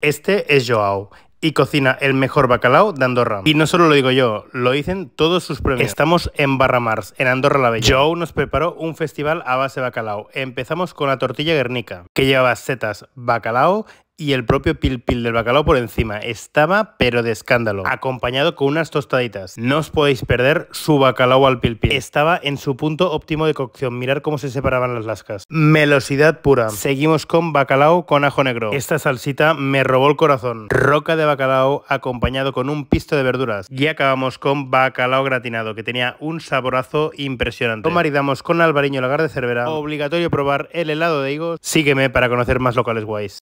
Este es Joao y cocina el mejor bacalao de Andorra. Y no solo lo digo yo, lo dicen todos sus premios. Estamos en Barramars, en Andorra la Bella. Joao nos preparó un festival a base de bacalao. Empezamos con la tortilla guernica, que llevaba setas, bacalao y el propio pil pil del bacalao por encima. Estaba pero de escándalo, acompañado con unas tostaditas. No os podéis perder su bacalao al pil pil. Estaba en su punto óptimo de cocción. Mirar cómo se separaban las lascas. Melosidad pura. Seguimos con bacalao con ajo negro. Esta salsita me robó el corazón. Roca de bacalao acompañado con un pisto de verduras. Y acabamos con bacalao gratinado, que tenía un saborazo impresionante. Lo maridamos con albariño lagar de cervera. Obligatorio probar el helado de higos. Sígueme para conocer más locales guays.